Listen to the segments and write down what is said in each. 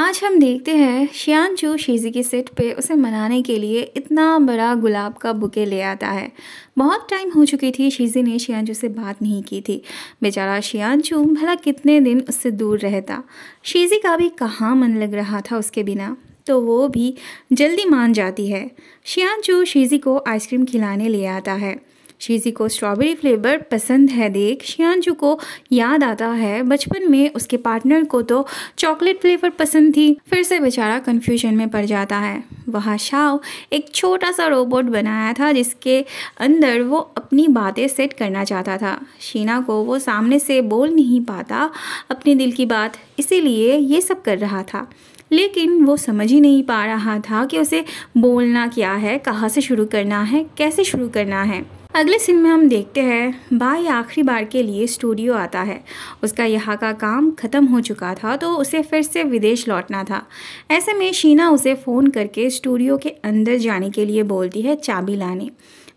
आज हम देखते हैं शियान जो शीजी की सेट पे उसे मनाने के लिए इतना बड़ा गुलाब का बुके ले आता है बहुत टाइम हो चुकी थी शीजी ने जो से बात नहीं की थी बेचारा जो भला कितने दिन उससे दूर रहता शीजी का भी कहाँ मन लग रहा था उसके बिना तो वो भी जल्दी मान जाती है जो शीजी को आइसक्रीम खिलाने ले आता है शीजी को स्ट्रॉबेरी फ्लेवर पसंद है देख शियांजू को याद आता है बचपन में उसके पार्टनर को तो चॉकलेट फ्लेवर पसंद थी फिर से बेचारा कन्फ्यूजन में पड़ जाता है वहाँ शाओ एक छोटा सा रोबोट बनाया था जिसके अंदर वो अपनी बातें सेट करना चाहता था शीना को वो सामने से बोल नहीं पाता अपने दिल की बात इसीलिए ये सब कर रहा था लेकिन वो समझ ही नहीं पा रहा था कि उसे बोलना क्या है कहाँ से शुरू करना है कैसे शुरू करना है अगले सीन में हम देखते हैं बाई आखिरी बार के लिए स्टूडियो आता है उसका यहाँ का काम ख़त्म हो चुका था तो उसे फिर से विदेश लौटना था ऐसे में शीना उसे फ़ोन करके स्टूडियो के अंदर जाने के लिए बोलती है चाबी लाने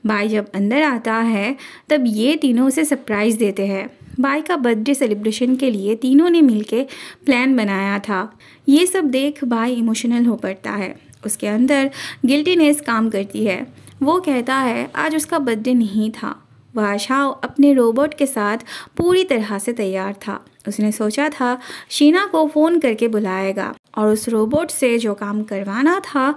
बाई जब अंदर आता है तब ये तीनों उसे सरप्राइज़ देते हैं बाई का बर्थडे सेलिब्रेशन के लिए तीनों ने मिलके प्लान बनाया था ये सब देख बाई इमोशनल हो पड़ता है उसके अंदर गिल्टीनेस काम करती है वो कहता है आज उसका बर्थडे नहीं था वह वाशाव अपने रोबोट के साथ पूरी तरह से तैयार था उसने सोचा था शीना को फ़ोन करके बुलाएगा और उस रोबोट से जो काम करवाना था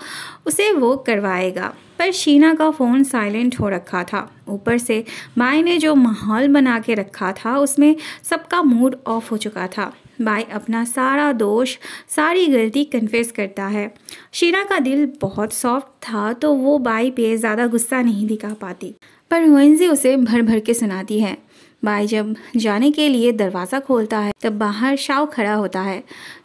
उसे वो करवाएगा पर शीना का फ़ोन साइलेंट हो रखा था ऊपर से माई ने जो माहौल बना के रखा था उसमें सबका मूड ऑफ हो चुका था भाई अपना सारा दोष सारी गलती कन्फेस करता है शीना का दिल बहुत सॉफ्ट था तो वो बाई पे ज़्यादा गुस्सा नहीं दिखा पाती पर मोइंजी उसे भर भर के सुनाती है बाई जब जाने के लिए दरवाज़ा खोलता है तब बाहर शाओ खड़ा होता है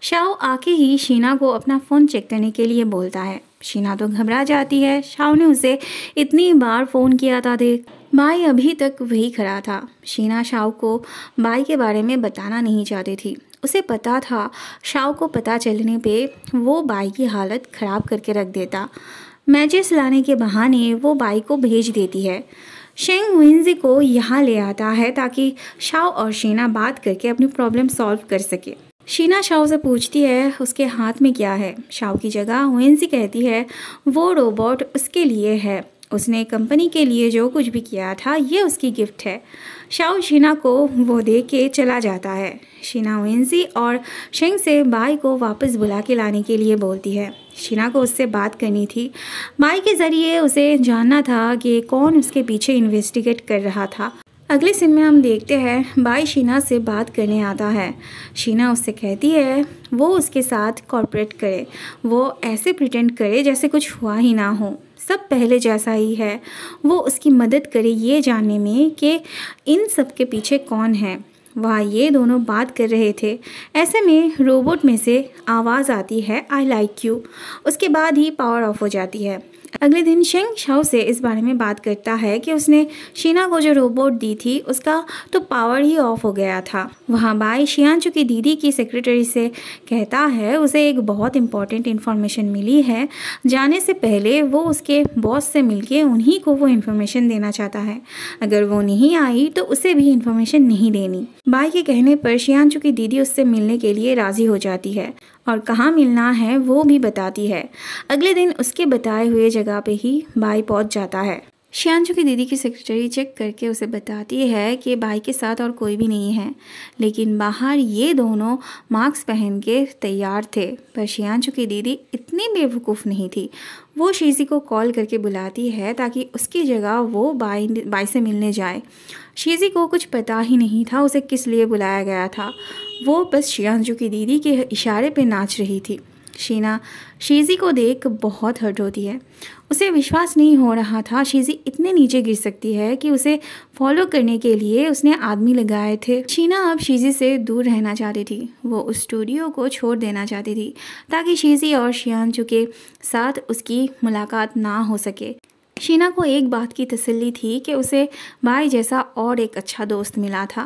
शाओ आके ही शीना को अपना फ़ोन चेक करने के लिए बोलता है शीना तो घबरा जाती है शाओ ने उसे इतनी बार फ़ोन किया था देख बाई अभी तक वही खड़ा था शीना शाओ को बाई के बारे में बताना नहीं चाहती थी उसे पता था शाव को पता चलने पे वो बाई की हालत ख़राब करके रख देता मैचेस लाने के बहाने वो बाई को भेज देती है शेंग विंजी को यहाँ ले आता है ताकि शाव और शीना बात करके अपनी प्रॉब्लम सॉल्व कर सके शीना शाव से पूछती है उसके हाथ में क्या है शाव की जगह विंजी कहती है वो रोबोट उसके लिए है उसने कंपनी के लिए जो कुछ भी किया था ये उसकी गिफ्ट है शाओ शीना को वो दे के चला जाता है शीना वेंसी और शेंग से बाई को वापस बुला के लाने के लिए बोलती है शीना को उससे बात करनी थी बाई के ज़रिए उसे जानना था कि कौन उसके पीछे इन्वेस्टिगेट कर रहा था अगले सिन में हम देखते हैं बाई शीना से बात करने आता है शीना उससे कहती है वो उसके साथ कॉरपोरेट करे वो ऐसे प्रिटेंड करे जैसे कुछ हुआ ही ना हो सब पहले जैसा ही है वो उसकी मदद करे ये जानने में कि इन सब के पीछे कौन है वह ये दोनों बात कर रहे थे ऐसे में रोबोट में से आवाज़ आती है आई लाइक यू उसके बाद ही पावर ऑफ हो जाती है अगले दिन शेंग शाओ से इस बारे में बात करता है कि उसने शीना को जो रोबोट दी थी उसका तो पावर ही ऑफ हो गया था वहाँ बाई शियांचू की दीदी की सेक्रेटरी से कहता है उसे एक बहुत इंपॉर्टेंट इन्फॉर्मेशन मिली है जाने से पहले वो उसके बॉस से मिलके उन्हीं को वो इन्फॉर्मेशन देना चाहता है अगर वो नहीं आई तो उसे भी इन्फॉर्मेशन नहीं देनी बाई के कहने पर शियांचू की दीदी उससे मिलने के लिए राज़ी हो जाती है और कहाँ मिलना है वो भी बताती है अगले दिन उसके बताए हुए जगह पे ही भाई पहुँच जाता है श्यांशु की दीदी की सेक्रेटरी चेक करके उसे बताती है कि भाई के साथ और कोई भी नहीं है लेकिन बाहर ये दोनों मास्क पहन के तैयार थे पर श्यांशु की दीदी इतनी बेवकूफ़ नहीं थी वो शीजी को कॉल करके बुलाती है ताकि उसकी जगह वो बाई बाई से मिलने जाए शीजी को कुछ पता ही नहीं था उसे किस लिए बुलाया गया था वो बस शियांजू की दीदी के इशारे पे नाच रही थी शीना शीजी को देख बहुत हर्ट होती है उसे विश्वास नहीं हो रहा था शीजी इतने नीचे गिर सकती है कि उसे फॉलो करने के लिए उसने आदमी लगाए थे शीना अब शीजी से दूर रहना चाहती थी वो उस स्टूडियो को छोड़ देना चाहती थी ताकि शीजी और शियांशु के साथ उसकी मुलाकात ना हो सके शीना को एक बात की तसल्ली थी कि उसे बाई जैसा और एक अच्छा दोस्त मिला था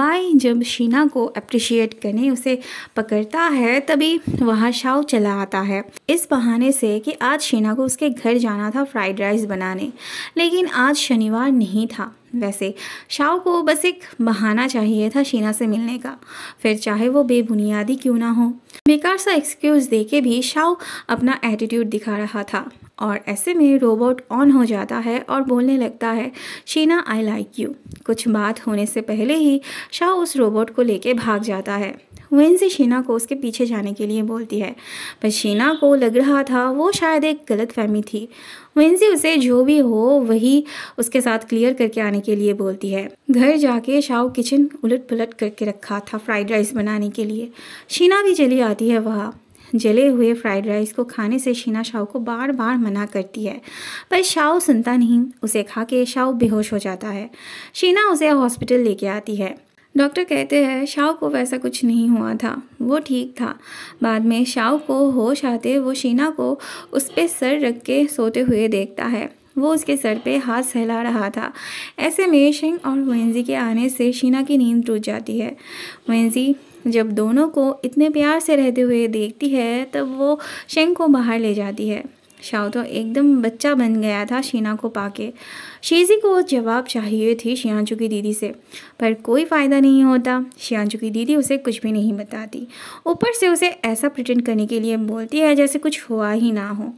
बाई जब शीना को अप्रिशिएट करने उसे पकड़ता है तभी वहाँ शाव चला आता है इस बहाने से कि आज शीना को उसके घर जाना था फ्राइड राइस बनाने लेकिन आज शनिवार नहीं था वैसे शाव को बस एक बहाना चाहिए था शीना से मिलने का फिर चाहे वो बेबुनियादी क्यों ना हो बेकार सा एक्सक्यूज़ देके भी शाव अपना एटीट्यूड दिखा रहा था और ऐसे में रोबोट ऑन हो जाता है और बोलने लगता है शीना आई लाइक यू कुछ बात होने से पहले ही शाह उस रोबोट को लेके भाग जाता है वेन से शीना को उसके पीछे जाने के लिए बोलती है पर शीना को लग रहा था वो शायद एक गलत फहमी थी वेंसी उसे जो भी हो वही उसके साथ क्लियर करके आने के लिए बोलती है घर जाके शाह किचन उलट पुलट करके रखा था फ्राइड राइस बनाने के लिए शीना भी चली आती है वहाँ जले हुए फ्राइड राइस को खाने से शीना शाओ को बार बार मना करती है पर शाओ सुनता नहीं उसे खा के शाओ बेहोश हो जाता है शीना उसे हॉस्पिटल लेके आती है डॉक्टर कहते हैं शाओ को वैसा कुछ नहीं हुआ था वो ठीक था बाद में शाओ को होश आते वो शीना को उस पर सर रख के सोते हुए देखता है वो उसके सर पे हाथ सहला रहा था ऐसे में शिंग और वेंजी के आने से शीना की नींद टूट जाती है वेंजी जब दोनों को इतने प्यार से रहते हुए देखती है तब वो शेंग को बाहर ले जाती है शाओ तो एकदम बच्चा बन गया था शीना को पाके शेजी को जवाब चाहिए थी शियांचू की दीदी से पर कोई फ़ायदा नहीं होता शियांचू की दीदी उसे कुछ भी नहीं बताती ऊपर से उसे ऐसा प्रिटेंड करने के लिए बोलती है जैसे कुछ हुआ ही ना हो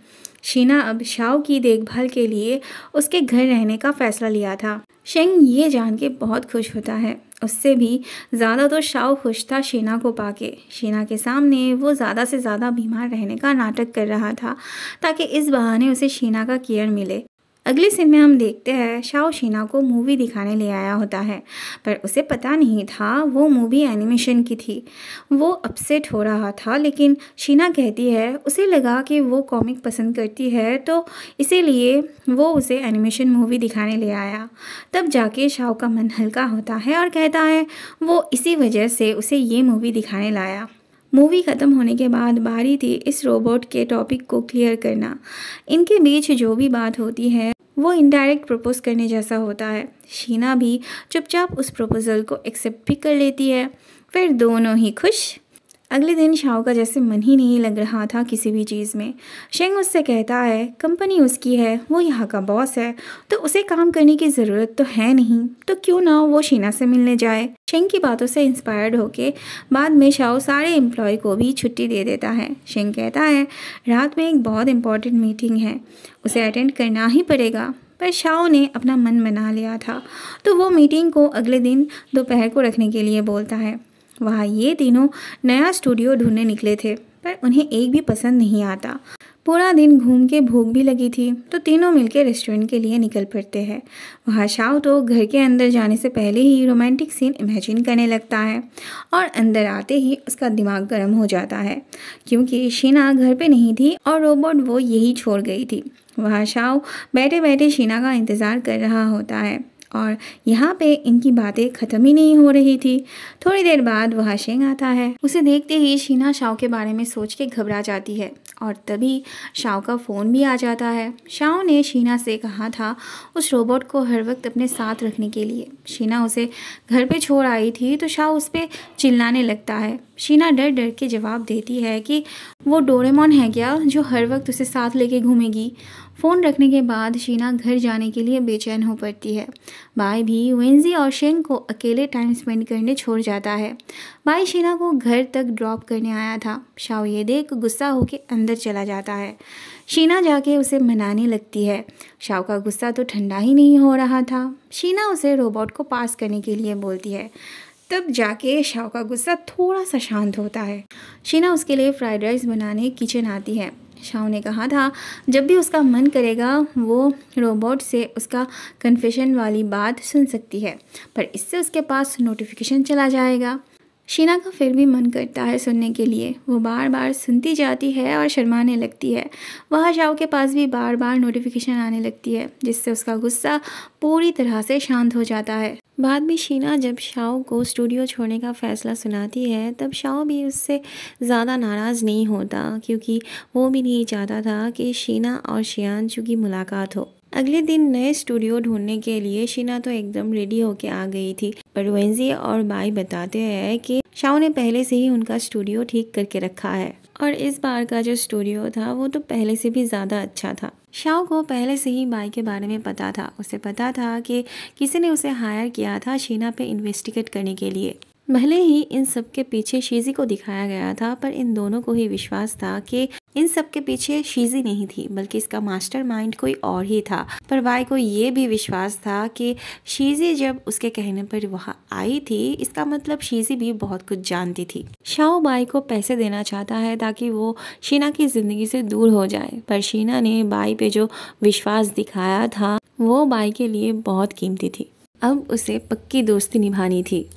शीना अब शाओ की देखभाल के लिए उसके घर रहने का फ़ैसला लिया था शेंग ये जान के बहुत खुश होता है उससे भी ज़्यादा तो शाव खुश था शीना को पाके शीना के सामने वो ज़्यादा से ज़्यादा बीमार रहने का नाटक कर रहा था ताकि इस बहाने उसे शीना का केयर मिले अगले सीन में हम देखते हैं शाओ शीना को मूवी दिखाने ले आया होता है पर उसे पता नहीं था वो मूवी एनिमेशन की थी वो अपसेट हो रहा था लेकिन शीना कहती है उसे लगा कि वो कॉमिक पसंद करती है तो इसीलिए वो उसे एनिमेशन मूवी दिखाने ले आया तब जाके शाओ का मन हल्का होता है और कहता है वो इसी वजह से उसे ये मूवी दिखाने लाया मूवी ख़त्म होने के बाद बारी थी इस रोबोट के टॉपिक को क्लियर करना इनके बीच जो भी बात होती है वो इनडायरेक्ट प्रपोज करने जैसा होता है शीना भी चुपचाप उस प्रपोज़ल को एक्सेप्ट भी कर लेती है फिर दोनों ही खुश अगले दिन शाओ का जैसे मन ही नहीं लग रहा था किसी भी चीज़ में शेंग उससे कहता है कंपनी उसकी है वो यहाँ का बॉस है तो उसे काम करने की ज़रूरत तो है नहीं तो क्यों ना वो शीना से मिलने जाए शेंग की बातों से इंस्पायर्ड होके बाद में शाओ सारे एम्प्लॉय को भी छुट्टी दे देता है शेंग कहता है रात में एक बहुत इंपॉर्टेंट मीटिंग है उसे अटेंड करना ही पड़ेगा पर शाओ ने अपना मन बना लिया था तो वो मीटिंग को अगले दिन दोपहर को रखने के लिए बोलता है वहाँ ये तीनों नया स्टूडियो ढूंढने निकले थे पर उन्हें एक भी पसंद नहीं आता पूरा दिन घूम के भूख भी लगी थी तो तीनों मिलके रेस्टोरेंट के लिए निकल पड़ते हैं वहाँ शाव तो घर के अंदर जाने से पहले ही रोमांटिक सीन इमेजिन करने लगता है और अंदर आते ही उसका दिमाग गर्म हो जाता है क्योंकि शीना घर पे नहीं थी और रोबोट वो यही छोड़ गई थी वहाँ शाव बैठे बैठे शीना का इंतज़ार कर रहा होता है और यहाँ पे इनकी बातें ख़त्म ही नहीं हो रही थी थोड़ी देर बाद वह शेंग आता है उसे देखते ही शीना शाओ के बारे में सोच के घबरा जाती है और तभी शाओ का फ़ोन भी आ जाता है शाओ ने शीना से कहा था उस रोबोट को हर वक्त अपने साथ रखने के लिए शीना उसे घर पे छोड़ आई थी तो शाओ उस पर चिल्लाने लगता है शीना डर डर के जवाब देती है कि वो डोरेमोन है क्या जो हर वक्त उसे साथ लेके घूमेगी फ़ोन रखने के बाद शीना घर जाने के लिए बेचैन हो पड़ती है बाई भी वेंजी और शेंग को अकेले टाइम स्पेंड करने छोड़ जाता है बाई शीना को घर तक ड्रॉप करने आया था शाओ ये देख गुस्सा होकर अंदर चला जाता है शीना जाके उसे मनाने लगती है शाओ का गुस्सा तो ठंडा ही नहीं हो रहा था शीना उसे रोबोट को पास करने के लिए बोलती है तब जाके शाओ का गुस्सा थोड़ा सा शांत होता है शीना उसके लिए फ्राइड राइस बनाने किचन आती है शाओ ने कहा था जब भी उसका मन करेगा वो रोबोट से उसका कन्फेशन वाली बात सुन सकती है पर इससे उसके पास नोटिफिकेशन चला जाएगा शीना का फिर भी मन करता है सुनने के लिए वो बार बार सुनती जाती है और शर्माने लगती है वहाँ शाओ के पास भी बार बार नोटिफिकेशन आने लगती है जिससे उसका गुस्सा पूरी तरह से शांत हो जाता है बाद में शीना जब शाओ को स्टूडियो छोड़ने का फ़ैसला सुनाती है तब शाओ भी उससे ज़्यादा नाराज़ नहीं होता क्योंकि वो भी नहीं चाहता था कि शीना और शियांशु की मुलाकात हो अगले दिन नए स्टूडियो ढूंढने के लिए शीना तो एकदम रेडी होके आ गई थी पर वेंजी और बाई बताते हैं कि शाओ ने पहले से ही उनका स्टूडियो ठीक करके रखा है और इस बार का जो स्टूडियो था वो तो पहले से भी ज़्यादा अच्छा था शाओ को पहले से ही बाई के बारे में पता था उसे पता था कि किसी ने उसे हायर किया था शीना पे इन्वेस्टिगेट करने के लिए भले ही इन सब के पीछे शीजी को दिखाया गया था पर इन दोनों को ही विश्वास था कि इन सब के पीछे शीजी नहीं थी बल्कि इसका मास्टरमाइंड कोई और ही था पर वाई को ये भी विश्वास था कि शीजी जब उसके कहने पर वहाँ आई थी इसका मतलब शीजी भी बहुत कुछ जानती थी शाओ बाई को पैसे देना चाहता है ताकि वो शीना की ज़िंदगी से दूर हो जाए पर शीना ने बाई पे जो विश्वास दिखाया था वो बाई के लिए बहुत कीमती थी अब उसे पक्की दोस्ती निभानी थी